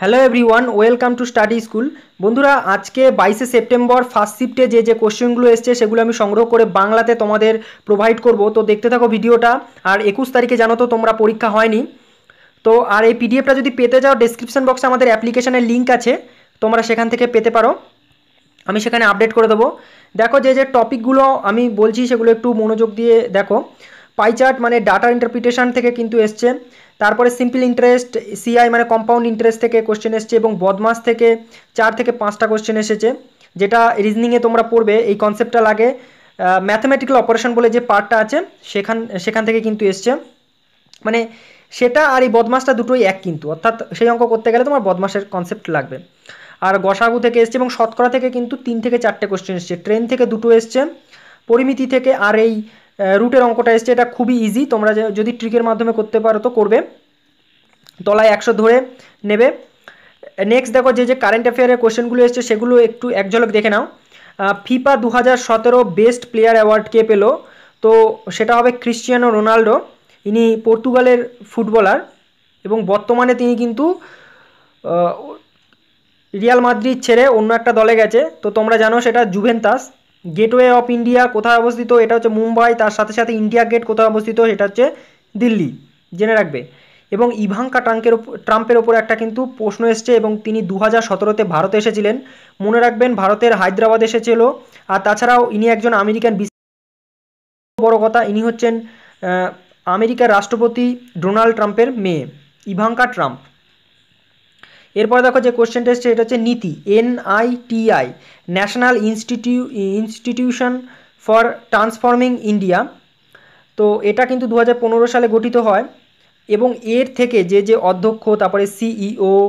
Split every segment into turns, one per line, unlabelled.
hello everyone welcome to study school বন্ধুরা আজকে বাইশে সেপ্টেম্বর ফার্স্ট শিফটে যে যে কোশ্চেনগুলো এসছে সেগুলো আমি সংগ্রহ করে বাংলাতে তোমাদের প্রোভাইড করব তো দেখতে থাকো ভিডিওটা আর একুশ তারিখে জানো তো তোমরা পরীক্ষা হয়নি তো আর এই পিডিএফটা যদি পেতে যাও ডিসক্রিপশান বক্সে আমাদের অ্যাপ্লিকেশানের লিঙ্ক আছে তোমরা সেখান থেকে পেতে পারো আমি সেখানে আপডেট করে দেবো দেখো যে যে টপিকগুলো আমি বলছি সেগুলো একটু মনোযোগ দিয়ে দেখো পাইচার্ট মানে ডাটা ইন্টারপ্রিটেশান থেকে কিন্তু এসছে তারপরে সিম্পল ইন্টারেস্ট সিআই মানে কম্পাউন্ড ইন্টারেস্ট থেকে কোশ্চেন এসছে এবং বদমাস থেকে চার থেকে পাঁচটা কোশ্চেন এসেছে যেটা রিজনিংয়ে তোমরা পড়বে এই কনসেপ্টটা লাগে ম্যাথামেটিক্যাল অপারেশন বলে যে পার্টটা আছে সেখান সেখান থেকে কিন্তু এসছে মানে সেটা আর এই বদমাসটা দুটোই এক কিন্তু অর্থাৎ সেই অঙ্ক করতে গেলে তোমার বদমাসের কনসেপ্ট লাগবে আর গসাগু থেকে এসছে এবং শতকরা থেকে কিন্তু তিন থেকে চারটে কোশ্চেন এসছে ট্রেন থেকে দুটো এসছে পরিমিতি থেকে আর এই রুটের অঙ্কটা এসছে এটা খুবই ইজি তোমরা যদি ট্রিকের মাধ্যমে করতে পারো তো করবে তলায় একশো ধরে নেবে নেক্সট দেখো যে যে কারেন্ট অ্যাফেয়ারের কোয়েশ্চেনগুলো এসছে সেগুলো একটু এক ঝলক দেখে নাও ফিফা দু হাজার বেস্ট প্লেয়ার অ্যাওয়ার্ড কে পেলো তো সেটা হবে ক্রিশ্চিয়ানো রোনাল্ডো ইনি পর্তুগালের ফুটবলার এবং বর্তমানে তিনি কিন্তু রিয়াল মাদ্রিদ ছেড়ে অন্য একটা দলে গেছে তো তোমরা জানো সেটা জুভেন্তাস গেটওয়ে অফ ইন্ডিয়া কোথায় অবস্থিত এটা হচ্ছে মুম্বাই তার সাথে সাথে ইন্ডিয়া গেট কোথায় অবস্থিত এটা হচ্ছে দিল্লি জেনে রাখবে এবং ইভাঙ্কা ট্রাঙ্কের ট্রাম্পের ওপর একটা কিন্তু প্রশ্ন এসছে এবং তিনি দু হাজার সতেরোতে ভারতে এসেছিলেন মনে রাখবেন ভারতের হায়দ্রাবাদ এসেছিল আর তাছাড়াও ইনি একজন আমেরিকান বিশ্ব বড় কথা ইনি হচ্ছেন আমেরিকার রাষ্ট্রপতি ডোনাল্ড ট্রাম্পের মেয়ে ইভাঙ্কা ট্রাম্প এরপরে দেখো যে কোশ্চেনটা এসছে এটা হচ্ছে Niti NITI national institute institution for transforming India তো এটা কিন্তু দু সালে গঠিত হয় এবং এর থেকে যে যে অধ্যক্ষ তারপরে সিইও e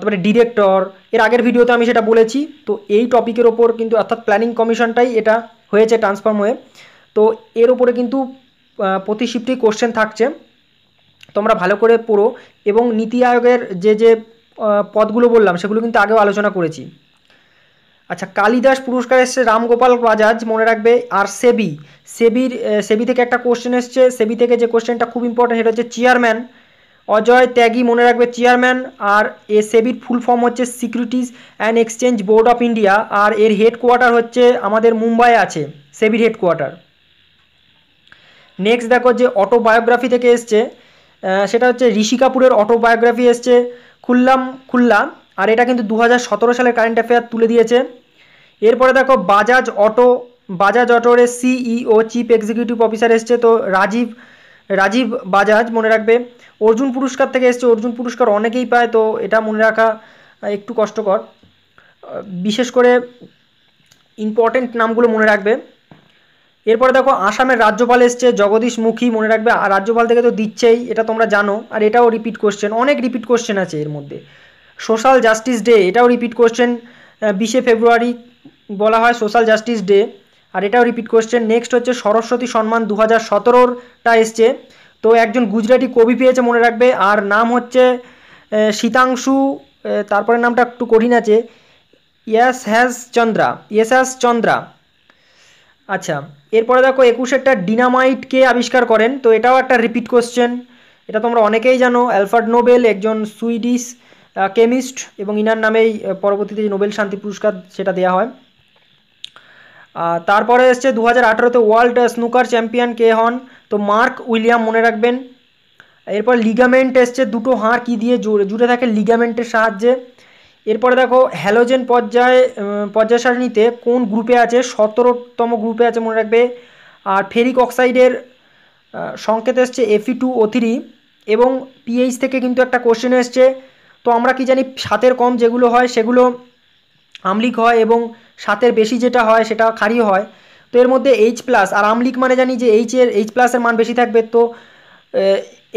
তারপরে ডিরেক্টর এর আগের ভিডিওতে আমি সেটা বলেছি তো এই টপিকের ওপর কিন্তু অর্থাৎ প্ল্যানিং কমিশনটাই এটা হয়েছে ট্রান্সফর্ম হয়ে তো এর ওপরে কিন্তু প্রতি শিফটি কোশ্চেন থাকছে তোমরা ভালো করে পড়ো এবং নীতি আয়োগের যে যে পদগুলো বললাম সেগুলো কিন্তু আগেও আলোচনা করেছি আচ্ছা কালিদাস পুরস্কার এসছে রামগোপাল বাজাজ মনে রাখবে আর সেবি সেবির সেবি থেকে একটা কোশ্চেন এসছে সেবি থেকে যে কোশ্চেনটা খুব ইম্পর্টেন্ট সেটা হচ্ছে চেয়ারম্যান অজয় ত্যাগী মনে রাখবে চেয়ারম্যান আর এ সেবির ফুল ফর্ম হচ্ছে securities and exchange board of India আর এর হেডকোয়ার্টার হচ্ছে আমাদের মুম্বাই আছে সেবির হেডকোয়ার্টার নেক্সট দেখো যে অটোবায়োগ্রাফি থেকে এসছে সেটা হচ্ছে ঋষি কাপুরের অটোবায়োগ্রাফি এসছে খুললাম খুললা আর এটা কিন্তু দু সালের কারেন্ট অ্যাফেয়ার তুলে দিয়েছে এরপরে দেখো বাজাজ অটো বাজাজ অটোরের সিইও চিফ এক্সিকিউটিভ অফিসার এসছে তো রাজীব রাজীব বাজাজ মনে রাখবে অর্জুন পুরস্কার থেকে এসছে অর্জুন পুরস্কার অনেকেই পায় তো এটা মনে রাখা একটু কষ্টকর বিশেষ করে ইম্পর্টেন্ট নামগুলো মনে রাখবে এরপরে দেখো আসামের রাজ্যপাল এসছে জগদীশ মুখী মনে রাখবে আর রাজ্যপাল থেকে তো দিচ্ছেই এটা তোমরা জানো আর এটাও রিপিট কোশ্চেন অনেক রিপিট কোশ্চেন আছে এর মধ্যে সোশ্যাল জাস্টিস ডে এটাও রিপিট কোশ্চেন বিশে ফেব্রুয়ারি বলা হয় সোশ্যাল জাস্টিস ডে আর এটাও রিপিট কোশ্চেন নেক্সট হচ্ছে সরস্বতী সম্মান দু হাজার সতেরোরটা এসছে তো একজন গুজরাটি কবি পেয়েছে মনে রাখবে আর নাম হচ্ছে শীতাংশু তারপরে নামটা একটু কঠিন আছে ইয়াস হ্যাস চন্দ্রা ইয়াস হ্যাজ চন্দ্রা আচ্ছা এরপরে দেখো একুশেরটা ডিনামাইটকে আবিষ্কার করেন তো এটাও একটা রিপিট কোশ্চেন এটা তোমরা অনেকেই জানো অ্যালফার্ড নোবেল একজন সুইডিশ কেমিস্ট এবং ইনার নামেই পরবর্তীতে যে নোবেল শান্তি পুরস্কার সেটা দেওয়া হয় তারপরে এসছে দু হাজার আঠেরোতে ওয়ার্ল্ড স্নুকার চ্যাম্পিয়ন কে হন তো মার্ক উইলিয়াম মনে রাখবেন এরপর লিগামেন্ট এসছে দুটো হাঁড় কী দিয়ে জুড়ে জুড়ে থাকে লিগামেন্টের সাহায্যে এরপরে দেখো হ্যালোজেন পর্যায়ে পর্যায় সারণীতে কোন গ্রুপে আছে সতেরোতম গ্রুপে আছে মনে রাখবে আর ফেরিক অক্সাইডের সংকেত এসছে এফি টু ও থ্রি এবং পিএইচ থেকে কিন্তু একটা কোশ্চেন এসছে তো আমরা কি জানি সাতের কম যেগুলো হয় সেগুলো আমলিক হয় এবং সাতের বেশি যেটা হয় সেটা খারি হয় তো এর মধ্যে এইচ প্লাস আর আমলিক মানে জানি যে এইচের এইচ প্লাসের মান বেশি থাকবে তো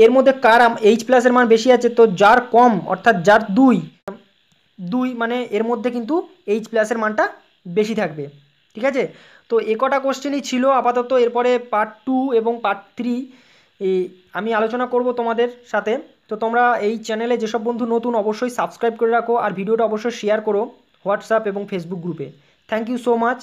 এর মধ্যে কার এইচ প্লাসের মান বেশি আছে তো যার কম অর্থাৎ যার দুই দুই মানে এর মধ্যে কিন্তু এইচ প্লাসের মানটা বেশি থাকবে ঠিক আছে তো এ কটা কোশ্চেনই ছিল আপাতত এরপরে পার্ট টু এবং পার্ট থ্রি আমি আলোচনা করব তোমাদের সাথে তো তোমরা এই চ্যানেলে যেসব বন্ধু নতুন অবশ্যই সাবস্ক্রাইব করে রাখো আর ভিডিওটা অবশ্যই শেয়ার করো হোয়াটসঅ্যাপ এবং ফেসবুক গ্রুপে থ্যাংক ইউ সো মাচ